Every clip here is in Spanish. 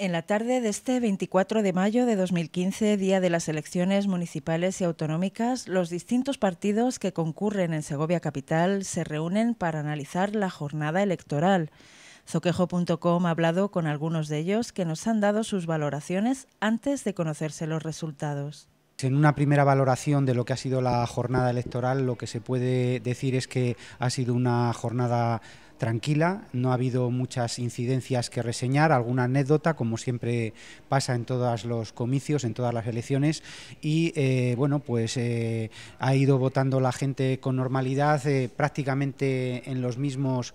En la tarde de este 24 de mayo de 2015, día de las elecciones municipales y autonómicas, los distintos partidos que concurren en Segovia Capital se reúnen para analizar la jornada electoral. Zoquejo.com ha hablado con algunos de ellos que nos han dado sus valoraciones antes de conocerse los resultados. En una primera valoración de lo que ha sido la jornada electoral, lo que se puede decir es que ha sido una jornada tranquila, no ha habido muchas incidencias que reseñar, alguna anécdota, como siempre pasa en todos los comicios, en todas las elecciones, y eh, bueno, pues eh, ha ido votando la gente con normalidad, eh, prácticamente en los mismos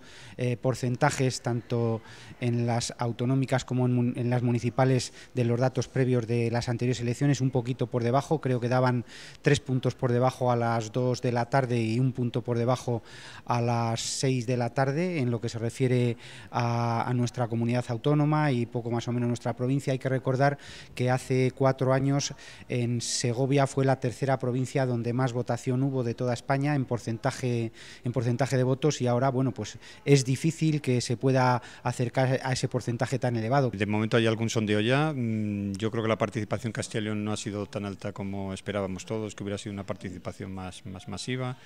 porcentajes, tanto en las autonómicas como en, las municipales de los datos previos de las anteriores elecciones, un poquito por debajo, creo que daban tres puntos por debajo a las dos de la tarde y un punto por debajo a las seis de la tarde, en lo que se refiere a, nuestra comunidad autónoma y poco más o menos nuestra provincia. Hay que recordar que hace cuatro años en Segovia fue la tercera provincia donde más votación hubo de toda España en porcentaje, en porcentaje de votos y ahora bueno pues es difícil que se pueda acercar a ese porcentaje tan elevado. De momento hay algún sondeo ya. Mm, yo creo que la participación Castilla no ha sido tan alta como esperábamos todos, que hubiera sido una participación más, más masiva.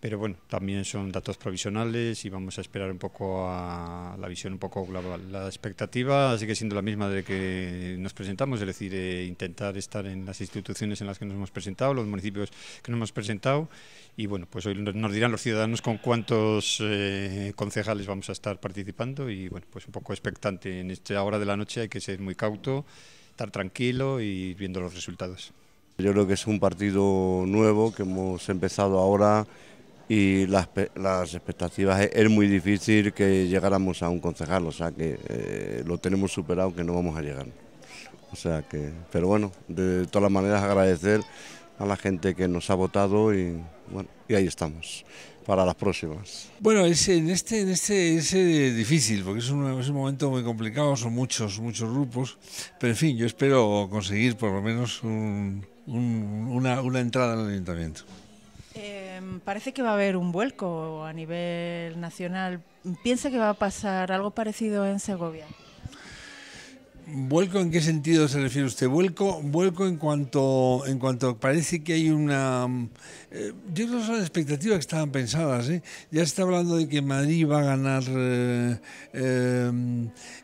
Pero bueno, también son datos provisionales y vamos a esperar un poco a la visión un poco global. La expectativa sigue siendo la misma de que nos presentamos, es decir, eh, intentar estar en las instituciones en las que nos hemos presentado, los municipios que nos hemos presentado y bueno, pues hoy nos dirán los ciudadanos con cuántos eh, concejales vamos a estar participando y bueno, pues un poco expectante. En esta hora de la noche hay que ser muy cauto, estar tranquilo y viendo los resultados. Yo creo que es un partido nuevo que hemos empezado ahora y las, las expectativas es, muy difícil que llegáramos a un concejal, o sea que eh, lo tenemos superado que no vamos a llegar. O sea que, pero bueno, de todas las maneras agradecer a la gente que nos ha votado y bueno, y ahí estamos para las próximas. Bueno, es, en este, en este es difícil, porque es un, es un, momento muy complicado, son muchos, muchos grupos, pero en fin, yo espero conseguir por lo menos una, entrada al ayuntamiento. Em, parece que va a haber un vuelco a nivel nacional. ¿Piensa que va a pasar algo parecido en Segovia? ¿Vuelco en qué sentido se refiere usted? Vuelco, vuelco en cuanto en cuanto parece que hay una. Eh, yo creo que son las expectativas que estaban pensadas. ¿eh? Ya se está hablando de que Madrid va a ganar eh,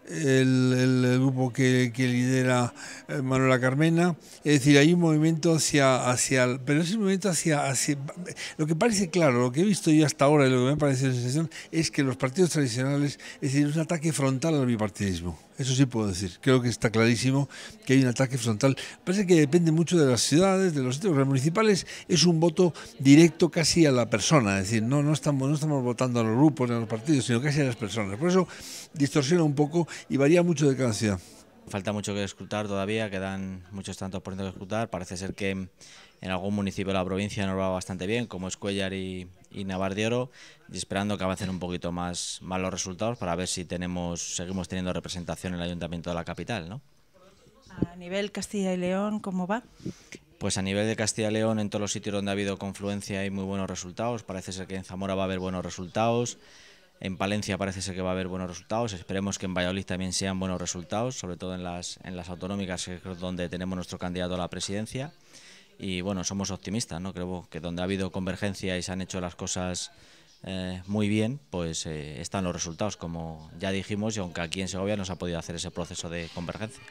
el, grupo que, lidera Manuela Carmena. Es decir, hay un movimiento hacia. hacia pero es un movimiento hacia, hacia. Lo que parece claro, lo que he visto yo hasta ahora y lo que me parece parecido sensación es que los partidos tradicionales. Es decir, un ataque frontal al bipartidismo. Eso sí puedo decir creo que está clarísimo que hay un ataque frontal. Parece que depende mucho de las ciudades, de los centros municipales, es un voto directo casi a la persona, es decir, no, estamos, no estamos votando a los grupos, a los partidos, sino casi a las personas. Por eso distorsiona un poco y varía mucho de cada ciudad falta mucho que escrutar todavía, quedan muchos tantos por ciento que escrutar. Parece ser que en algún municipio de la provincia nos va bastante bien, como Escuellar y, Navar de Oro, y esperando que avancen un poquito más, malos los resultados para ver si tenemos, seguimos teniendo representación en el Ayuntamiento de la capital. ¿no? A nivel Castilla y León, ¿cómo va? Pues a nivel de Castilla y León, en todos los sitios donde ha habido confluencia hay muy buenos resultados. Parece ser que en Zamora va a haber buenos resultados. En Palencia parece ser que va a haber buenos resultados. Esperemos que en Valladolid también sean buenos resultados, sobre todo en las, en las autonómicas, donde tenemos nuestro candidato a la presidencia. Y bueno, somos optimistas, ¿no? Creo que donde ha habido convergencia y se han hecho las cosas eh, muy bien, pues eh, están los resultados, como ya dijimos, y aunque aquí en Segovia no se ha podido hacer ese proceso de convergencia.